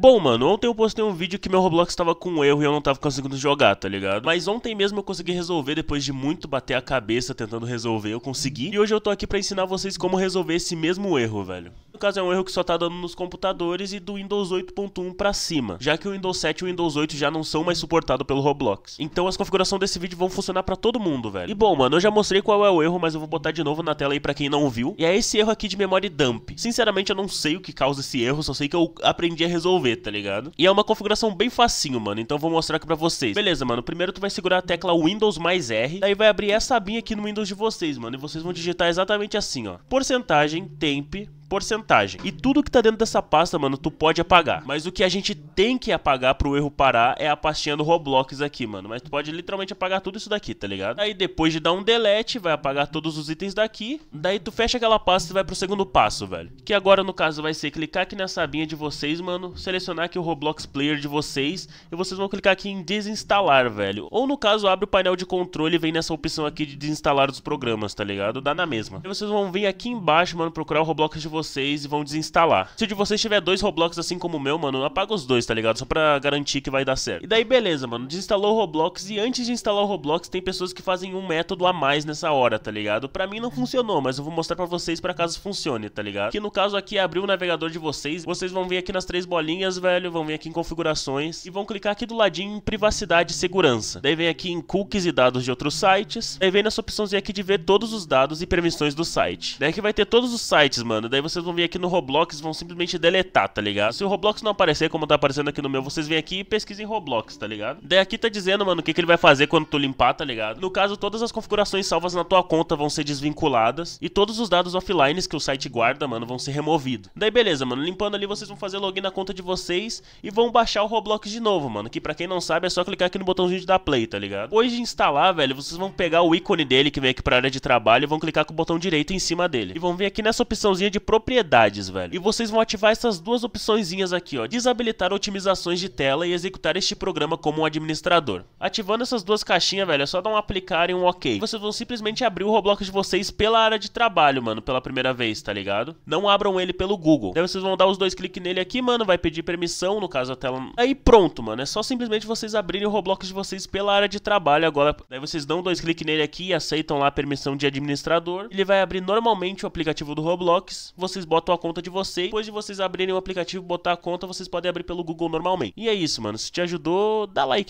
Bom, mano, ontem eu postei um vídeo que meu Roblox tava com um erro e eu não tava conseguindo jogar, tá ligado? Mas ontem mesmo eu consegui resolver, depois de muito bater a cabeça tentando resolver, eu consegui. E hoje eu tô aqui pra ensinar vocês como resolver esse mesmo erro, velho. No caso, é um erro que só tá dando nos computadores e do Windows 8.1 para cima, já que o Windows 7 e o Windows 8 já não são mais suportados pelo Roblox. Então as configurações desse vídeo vão funcionar para todo mundo, velho. E bom, mano, eu já mostrei qual é o erro, mas eu vou botar de novo na tela aí para quem não viu. E é esse erro aqui de memória dump. Sinceramente, eu não sei o que causa esse erro, só sei que eu aprendi a resolver, tá ligado? E é uma configuração bem facinho, mano, então eu vou mostrar aqui pra vocês. Beleza, mano, primeiro tu vai segurar a tecla Windows mais R, daí vai abrir essa abinha aqui no Windows de vocês, mano, e vocês vão digitar exatamente assim, ó. Porcentagem, temp, porcentagem. E tudo que tá dentro dessa pasta, mano, tu pode apagar. Mas o que a gente tem que apagar pro erro parar é a pastinha do Roblox aqui, mano. Mas tu pode literalmente apagar tudo isso daqui, tá ligado? Aí depois de dar um delete, vai apagar todos os itens daqui. Daí tu fecha aquela pasta e vai pro segundo passo, velho. Que agora, no caso, vai ser clicar aqui nessa abinha de vocês, mano. Selecionar aqui o Roblox Player de vocês. E vocês vão clicar aqui em desinstalar, velho. Ou no caso, abre o painel de controle e vem nessa opção aqui de desinstalar os programas, tá ligado? Dá na mesma. E vocês vão vir aqui embaixo, mano, procurar o Roblox de vocês vocês e vão desinstalar. Se o de vocês tiver dois Roblox assim como o meu, mano, apaga os dois, tá ligado? Só pra garantir que vai dar certo. E daí beleza, mano, desinstalou o Roblox e antes de instalar o Roblox tem pessoas que fazem um método a mais nessa hora, tá ligado? Pra mim não funcionou, mas eu vou mostrar pra vocês pra caso funcione, tá ligado? Que no caso aqui é abrir o navegador de vocês, vocês vão vir aqui nas três bolinhas, velho, vão vir aqui em configurações e vão clicar aqui do ladinho em privacidade e segurança. Daí vem aqui em cookies e dados de outros sites, daí vem nessa opçãozinha aqui de ver todos os dados e permissões do site. Daí que vai ter todos os sites, mano, daí vocês vão vir aqui no Roblox e vão simplesmente deletar, tá ligado? Se o Roblox não aparecer como tá aparecendo aqui no meu, vocês vêm aqui e pesquisem Roblox, tá ligado? Daí aqui tá dizendo, mano, o que, que ele vai fazer quando tu limpar, tá ligado? No caso, todas as configurações salvas na tua conta vão ser desvinculadas e todos os dados offline que o site guarda, mano, vão ser removidos. Daí beleza, mano, limpando ali vocês vão fazer login na conta de vocês e vão baixar o Roblox de novo, mano, que pra quem não sabe é só clicar aqui no botãozinho de dar play, tá ligado? Hoje de instalar, velho, vocês vão pegar o ícone dele que vem aqui pra área de trabalho e vão clicar com o botão direito em cima dele. E vão vir aqui nessa opçãozinha de pro propriedades, velho. E vocês vão ativar essas duas opçõezinhas aqui, ó. Desabilitar otimizações de tela e executar este programa como um administrador. Ativando essas duas caixinhas, velho, é só dar um aplicar e um ok. Vocês vão simplesmente abrir o Roblox de vocês pela área de trabalho, mano, pela primeira vez, tá ligado? Não abram ele pelo Google. Daí vocês vão dar os dois cliques nele aqui, mano, vai pedir permissão, no caso a tela... Aí pronto, mano, é só simplesmente vocês abrirem o Roblox de vocês pela área de trabalho agora. Daí vocês dão dois cliques nele aqui e aceitam lá a permissão de administrador. Ele vai abrir normalmente o aplicativo do Roblox. Você vocês botam a conta de vocês. Depois de vocês abrirem o aplicativo e botar a conta, vocês podem abrir pelo Google normalmente. E é isso, mano. Se te ajudou, dá like.